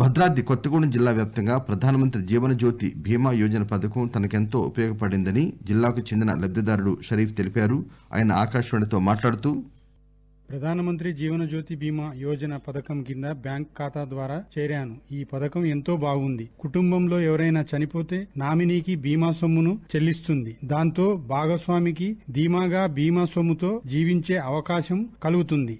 భద్రాద్రి కొత్తగూడెం జిల్లా వ్యాప్తంగా ప్రధానమంత్రి జీవన జ్యోతి బీమా యోజన పథకం తనకెంతో ఉపయోగపడిందని జిల్లాకు చెందిన లబ్దిదారుడు షరీఫ్ తెలిపారు ఆయన ఆకాశవాణితో మాట్లాడుతూ ప్రధానమంత్రి జీవన జ్యోతి బీమా యోజన పథకం కింద బ్యాంక్ ఖాతా ద్వారా చేరాను ఈ పథకం ఎంతో బాగుంది కుటుంబంలో ఎవరైనా చనిపోతే నామినీకి బీమా సొమ్మును చెల్లిస్తుంది దాంతో భాగస్వామికి ధీమాగా బీమా సొమ్ముతో జీవించే అవకాశం కలుగుతుంది